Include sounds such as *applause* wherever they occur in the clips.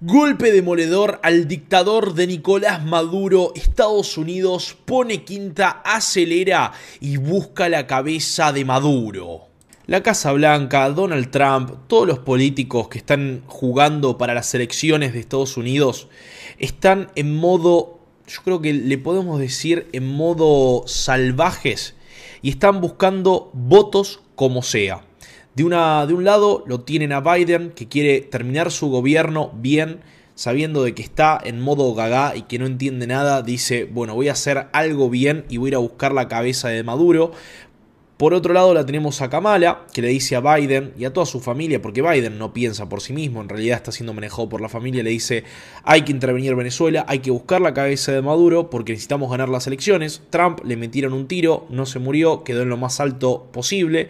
Golpe demoledor al dictador de Nicolás Maduro, Estados Unidos pone quinta, acelera y busca la cabeza de Maduro. La Casa Blanca, Donald Trump, todos los políticos que están jugando para las elecciones de Estados Unidos están en modo, yo creo que le podemos decir en modo salvajes y están buscando votos como sea. De, una, de un lado lo tienen a Biden, que quiere terminar su gobierno bien, sabiendo de que está en modo gaga y que no entiende nada, dice, bueno, voy a hacer algo bien y voy a ir a buscar la cabeza de Maduro. Por otro lado la tenemos a Kamala, que le dice a Biden y a toda su familia, porque Biden no piensa por sí mismo, en realidad está siendo manejado por la familia, le dice hay que intervenir Venezuela, hay que buscar la cabeza de Maduro porque necesitamos ganar las elecciones. Trump le metieron un tiro, no se murió, quedó en lo más alto posible.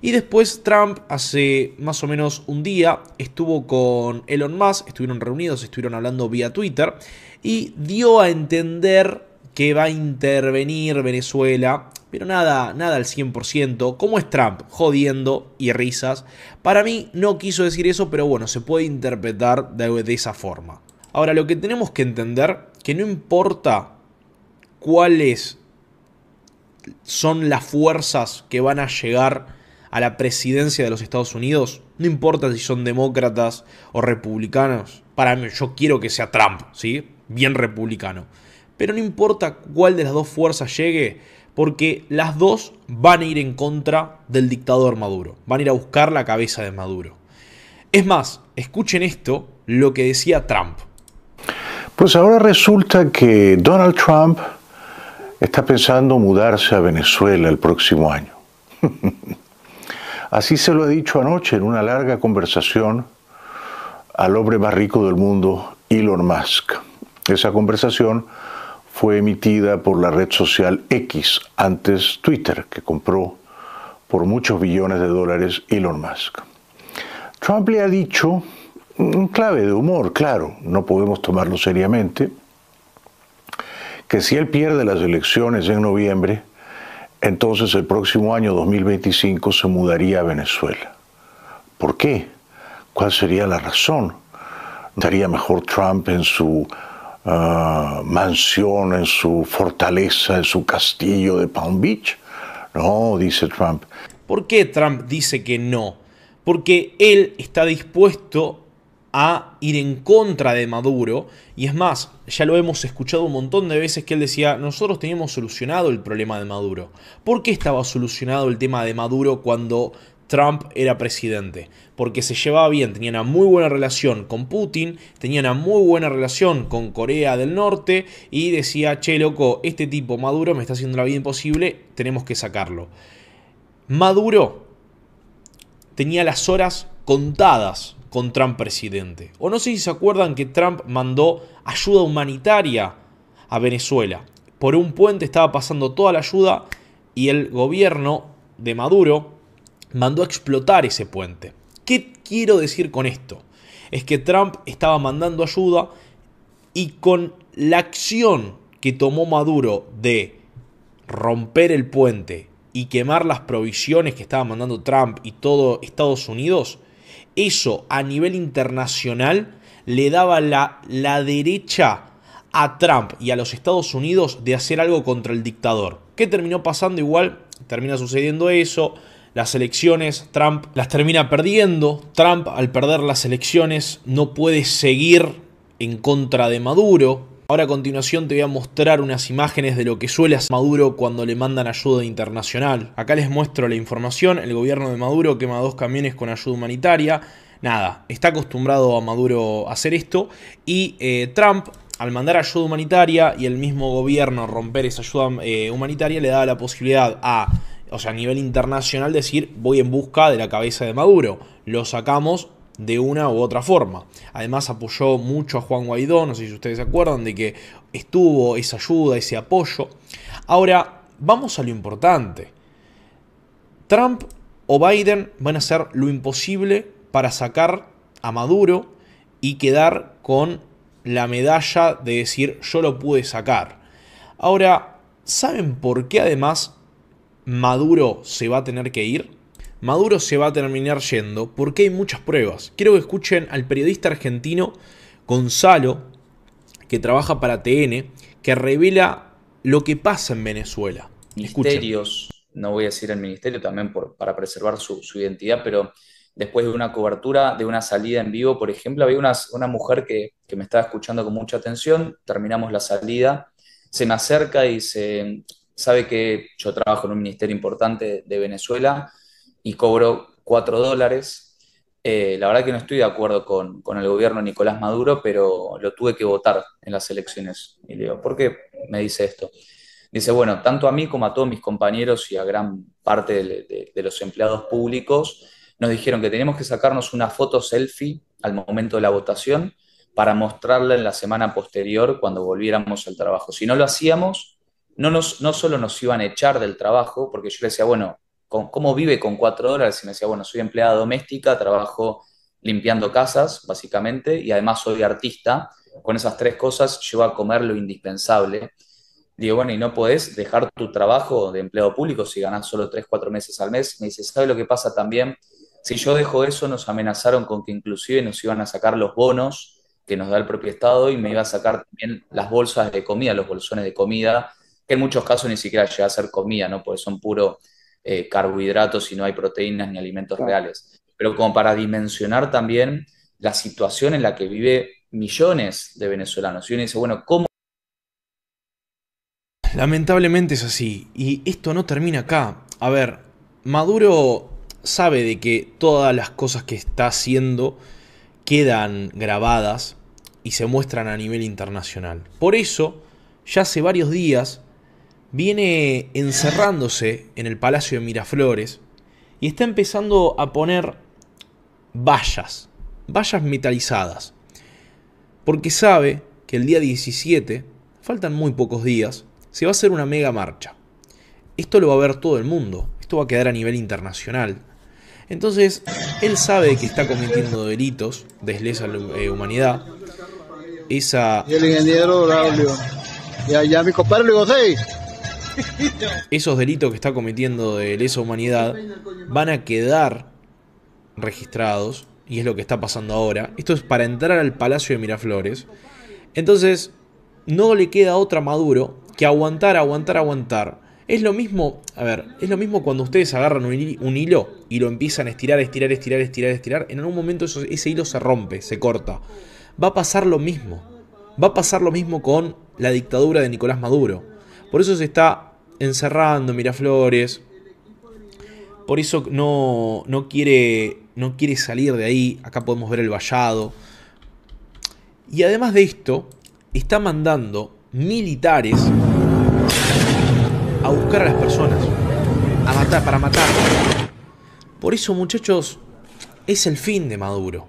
Y después Trump hace más o menos un día estuvo con Elon Musk, estuvieron reunidos, estuvieron hablando vía Twitter y dio a entender que va a intervenir Venezuela pero nada, nada al 100%, como es Trump, jodiendo y risas. Para mí no quiso decir eso, pero bueno, se puede interpretar de, de esa forma. Ahora, lo que tenemos que entender, que no importa cuáles son las fuerzas que van a llegar a la presidencia de los Estados Unidos, no importa si son demócratas o republicanos, para mí yo quiero que sea Trump, ¿sí? Bien republicano. Pero no importa cuál de las dos fuerzas llegue, porque las dos van a ir en contra del dictador Maduro, van a ir a buscar la cabeza de Maduro. Es más, escuchen esto, lo que decía Trump. Pues ahora resulta que Donald Trump está pensando mudarse a Venezuela el próximo año. *laughs* Así se lo he dicho anoche en una larga conversación al hombre más rico del mundo, Elon Musk. Esa conversación fue emitida por la red social X, antes Twitter, que compró por muchos billones de dólares Elon Musk. Trump le ha dicho, en mm, clave de humor, claro, no podemos tomarlo seriamente, que si él pierde las elecciones en noviembre, entonces el próximo año 2025 se mudaría a Venezuela. ¿Por qué? ¿Cuál sería la razón? ¿Daría mejor Trump en su Ah, mansión, en su fortaleza, en su castillo de Palm Beach? No, dice Trump. ¿Por qué Trump dice que no? Porque él está dispuesto a ir en contra de Maduro. Y es más, ya lo hemos escuchado un montón de veces que él decía, nosotros teníamos solucionado el problema de Maduro. ¿Por qué estaba solucionado el tema de Maduro cuando Trump era presidente, porque se llevaba bien, tenía una muy buena relación con Putin, tenía una muy buena relación con Corea del Norte y decía, che loco, este tipo Maduro me está haciendo la vida imposible, tenemos que sacarlo. Maduro tenía las horas contadas con Trump presidente. O no sé si se acuerdan que Trump mandó ayuda humanitaria a Venezuela. Por un puente estaba pasando toda la ayuda y el gobierno de Maduro mandó a explotar ese puente. ¿Qué quiero decir con esto? Es que Trump estaba mandando ayuda y con la acción que tomó Maduro de romper el puente y quemar las provisiones que estaba mandando Trump y todo Estados Unidos, eso a nivel internacional le daba la, la derecha a Trump y a los Estados Unidos de hacer algo contra el dictador. ¿Qué terminó pasando? Igual termina sucediendo eso las elecciones, Trump las termina perdiendo, Trump al perder las elecciones no puede seguir en contra de Maduro. Ahora a continuación te voy a mostrar unas imágenes de lo que suele hacer Maduro cuando le mandan ayuda internacional. Acá les muestro la información, el gobierno de Maduro quema dos camiones con ayuda humanitaria. Nada, está acostumbrado a Maduro hacer esto y eh, Trump al mandar ayuda humanitaria y el mismo gobierno romper esa ayuda eh, humanitaria le da la posibilidad a o sea, a nivel internacional decir voy en busca de la cabeza de Maduro, lo sacamos de una u otra forma. Además apoyó mucho a Juan Guaidó, no sé si ustedes se acuerdan de que estuvo esa ayuda, ese apoyo. Ahora, vamos a lo importante. Trump o Biden van a hacer lo imposible para sacar a Maduro y quedar con la medalla de decir yo lo pude sacar. Ahora, ¿saben por qué además Maduro se va a tener que ir, Maduro se va a terminar yendo porque hay muchas pruebas. Quiero que escuchen al periodista argentino Gonzalo, que trabaja para TN, que revela lo que pasa en Venezuela. Ministerios, no voy a decir el ministerio también por, para preservar su, identidad, pero después de una cobertura, de una salida en vivo, por ejemplo, había una, mujer que, que me estaba escuchando con mucha atención, terminamos la salida, se me acerca y dice, sabe que yo trabajo en un ministerio importante de Venezuela y cobro 4 dólares. Eh, la verdad que no estoy de acuerdo con, el gobierno Nicolás Maduro, pero lo tuve que votar en las elecciones. Y le digo, ¿por qué me dice esto? Dice, bueno, tanto a mí como a todos mis compañeros y a gran parte de, de los empleados públicos, nos dijeron que teníamos que sacarnos una foto selfie al momento de la votación para mostrarla en la semana posterior cuando volviéramos al trabajo. Si no lo hacíamos, no, solo nos iban a echar del trabajo, porque yo le decía, bueno, ¿cómo vive con cuatro dólares? Y me decía, bueno, soy empleada doméstica, trabajo limpiando casas, básicamente, y además soy artista. Con esas tres cosas llevo a comer lo indispensable. Digo, bueno, y no podés dejar tu trabajo de empleado público si ganás solo tres, cuatro meses al mes. Me dice, ¿sabe lo que pasa también? Si yo dejo eso, nos amenazaron con que inclusive nos iban a sacar los bonos que nos da el propio Estado y me iba a sacar también las bolsas de comida, los bolsones de comida, que en muchos casos ni siquiera llega a ser comida, ¿no? Porque son puros eh, carbohidratos y no hay proteínas ni alimentos reales. Pero como para dimensionar también la situación en la que vive millones de venezolanos. Y uno dice, bueno, ¿cómo? Lamentablemente es así. Y esto no termina acá. A ver, Maduro sabe de que todas las cosas que está haciendo quedan grabadas y se muestran a nivel internacional. Por eso, ya hace varios días viene encerrándose en el Palacio de Miraflores y está empezando a poner vallas, vallas metalizadas, porque sabe que el día 17, faltan muy pocos días, se va a hacer una mega marcha. Esto lo va a ver todo el mundo, esto va a quedar a nivel internacional. Entonces, él sabe que está cometiendo delitos de lesa eh, humanidad. Esa... Y el ingeniero Y mi compadre *laughs* esos delitos que está cometiendo de lesa humanidad van a quedar registrados, y es lo que está pasando ahora. Esto es para entrar al Palacio de Miraflores. Entonces, no le queda otra Maduro que aguantar, aguantar, aguantar. Es lo mismo, a ver, es lo mismo cuando ustedes agarran un, hilo y lo empiezan a estirar, estirar, estirar, estirar, estirar. En algún momento ese hilo se rompe, se corta. Va a pasar lo mismo. Va a pasar lo mismo con la dictadura de Nicolás Maduro. Por eso se está encerrando Miraflores. Por eso no, quiere, no quiere salir de ahí. Acá podemos ver el vallado. Y además de esto, está mandando militares a buscar a las personas. A matar, para matar. Por eso, muchachos, es el fin de Maduro.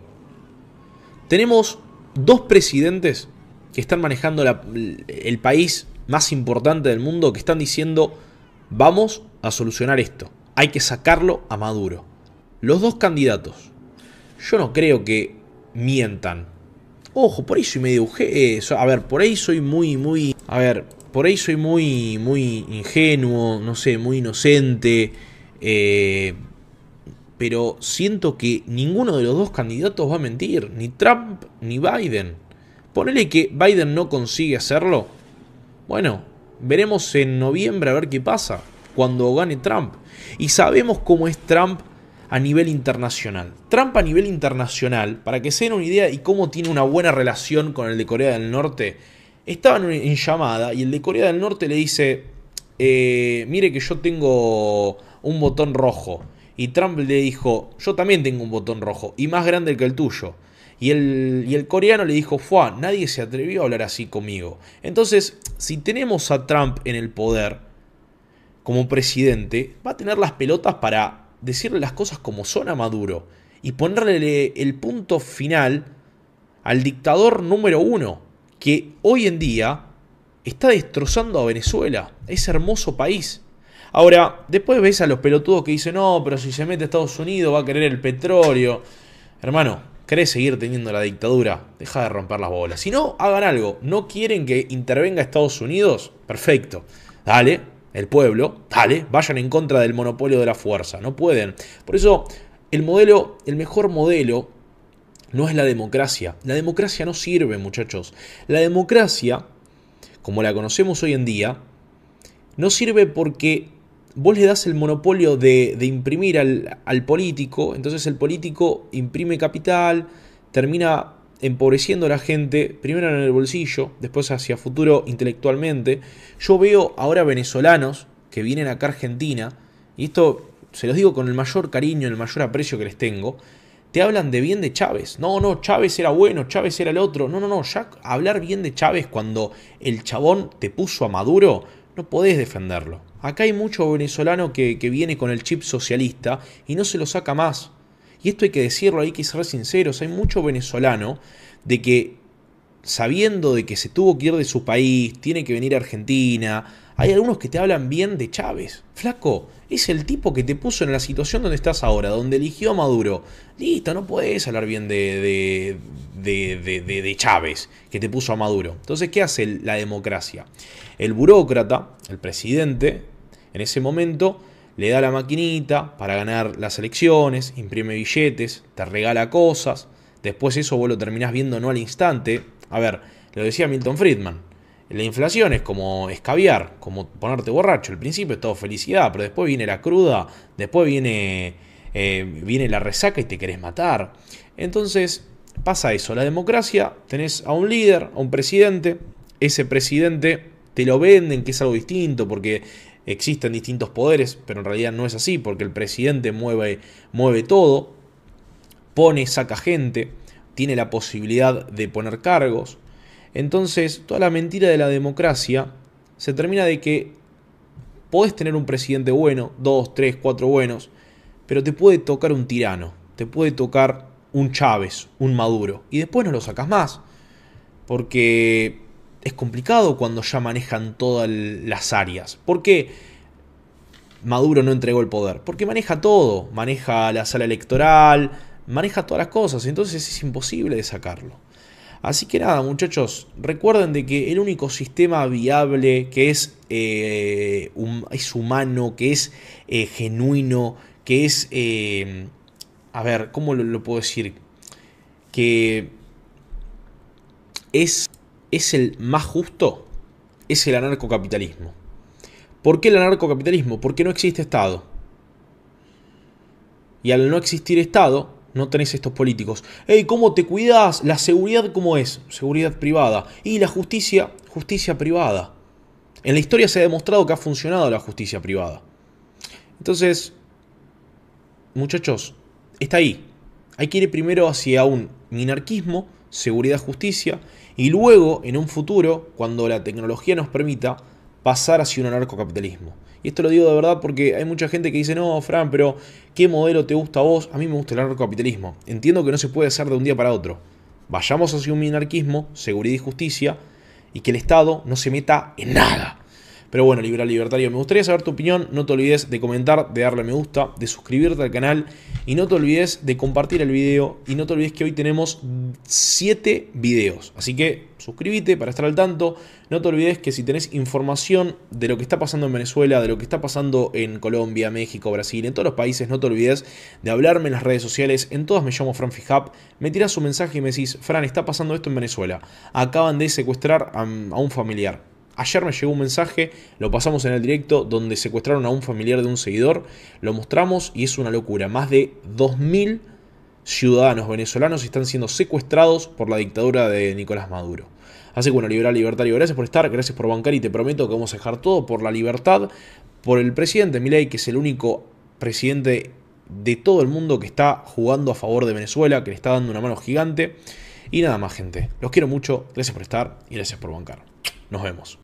Tenemos dos presidentes que están manejando el país más importante del mundo que están diciendo vamos a solucionar esto, hay que sacarlo a Maduro. Los dos candidatos, yo no creo que mientan. Ojo, por ahí soy medio... Eh, a ver, por ahí soy muy, muy... A ver, por ahí soy muy, muy ingenuo, no sé, muy inocente. Eh, pero siento que ninguno de los dos candidatos va a mentir, ni Trump ni Biden. Ponele que Biden no consigue hacerlo, bueno, veremos en noviembre a ver qué pasa cuando gane Trump. Y sabemos cómo es Trump a nivel internacional. Trump a nivel internacional, para que se den una idea y cómo tiene una buena relación con el de Corea del Norte, estaban en llamada y el de Corea del Norte le dice, eh, mire que yo tengo un botón rojo. Y Trump le dijo, yo también tengo un botón rojo y más grande que el tuyo. Y el, coreano le dijo, Fua, nadie se atrevió a hablar así conmigo. Entonces, si tenemos a Trump en el poder como presidente, va a tener las pelotas para decirle las cosas como son a Maduro y ponerle el punto final al dictador número uno, que hoy en día está destrozando a Venezuela, ese hermoso país. Ahora, después ves a los pelotudos que dicen, no, pero si se mete a Estados Unidos va a querer el petróleo. Hermano, ¿Querés seguir teniendo la dictadura? Deja de romper las bolas. Si no, hagan algo. ¿No quieren que intervenga Estados Unidos? Perfecto. Dale, el pueblo, dale, vayan en contra del monopolio de la fuerza. No pueden. Por eso, el modelo, el mejor modelo no es la democracia. La democracia no sirve, muchachos. La democracia, como la conocemos hoy en día, no sirve porque vos le das el monopolio de, imprimir al, al, político, entonces el político imprime capital, termina empobreciendo a la gente, primero en el bolsillo, después hacia futuro intelectualmente. Yo veo ahora venezolanos que vienen acá a Argentina, y esto se los digo con el mayor cariño, el mayor aprecio que les tengo, te hablan de bien de Chávez. No, no, Chávez era bueno, Chávez era el otro. No, no, no, ya hablar bien de Chávez cuando el chabón te puso a Maduro, no podés defenderlo. Acá hay mucho venezolano que, viene con el chip socialista y no se lo saca más. Y esto hay que decirlo, hay que ser sinceros, hay mucho venezolano de que sabiendo de que se tuvo que ir de su país, tiene que venir a Argentina, hay algunos que te hablan bien de Chávez. Flaco, es el tipo que te puso en la situación donde estás ahora, donde eligió a Maduro. Listo, no puedes hablar bien de, de, de Chávez, que te puso a Maduro. Entonces, ¿qué hace la democracia? El burócrata, el presidente, en ese momento le da la maquinita para ganar las elecciones, imprime billetes, te regala cosas. Después eso vos lo terminás viendo no al instante. A ver, lo decía Milton Friedman. La inflación es como escabiar, como ponerte borracho. Al principio es todo felicidad, pero después viene la cruda, después viene, eh, viene la resaca y te querés matar. Entonces pasa eso. La democracia, tenés a un líder, a un presidente. Ese presidente te lo venden, que es algo distinto, porque existen distintos poderes, pero en realidad no es así, porque el presidente mueve, mueve todo, pone, saca gente, tiene la posibilidad de poner cargos entonces, toda la mentira de la democracia se termina de que podés tener un presidente bueno, dos, tres, cuatro buenos, pero te puede tocar un tirano, te puede tocar un Chávez, un Maduro, y después no lo sacas más, porque es complicado cuando ya manejan todas las áreas. ¿Por qué Maduro no entregó el poder? Porque maneja todo, maneja la sala electoral, maneja todas las cosas, entonces es imposible de sacarlo. Así que nada, muchachos, recuerden de que el único sistema viable que es, eh, humano, que es eh, genuino, que es, eh, a ver, ¿cómo lo, puedo decir? Que es, es el más justo, es el anarcocapitalismo. ¿Por qué el anarcocapitalismo? Porque no existe Estado. Y al no existir Estado, no tenés estos políticos. Hey, ¿cómo te cuidas? La seguridad cómo es? Seguridad privada. Y la justicia, justicia privada. En la historia se ha demostrado que ha funcionado la justicia privada. Entonces, muchachos, está ahí. Hay que ir primero hacia un minarquismo, seguridad, justicia, y luego, en un futuro, cuando la tecnología nos permita, pasar hacia un anarcocapitalismo. Y esto lo digo de verdad porque hay mucha gente que dice, no, Fran, pero ¿qué modelo te gusta a vos? A mí me gusta el anarcocapitalismo. Entiendo que no se puede hacer de un día para otro. Vayamos hacia un minarquismo, seguridad y justicia, y que el Estado no se meta en nada. Pero bueno, liberal libertario, me gustaría saber tu opinión. No te olvides de comentar, de darle me gusta, de suscribirte al canal. Y no te olvides de compartir el video. Y no te olvides que hoy tenemos 7 videos. Así que suscríbete para estar al tanto. No te olvides que si tenés información de lo que está pasando en Venezuela, de lo que está pasando en Colombia, México, Brasil, en todos los países, no te olvides de hablarme en las redes sociales. En todas me llamo Fran Fijap. Me tiras un mensaje y me decís, Fran, está pasando esto en Venezuela. Acaban de secuestrar a un familiar Ayer me llegó un mensaje, lo pasamos en el directo, donde secuestraron a un familiar de un seguidor, lo mostramos y es una locura. Más de 2.000 ciudadanos venezolanos están siendo secuestrados por la dictadura de Nicolás Maduro. Así que bueno, liberal libertario, gracias por estar, gracias por bancar y te prometo que vamos a dejar todo por la libertad, por el presidente Milei, que es el único presidente de todo el mundo que está jugando a favor de Venezuela, que le está dando una mano gigante. Y nada más, gente. Los quiero mucho, gracias por estar y gracias por bancar. Nos vemos.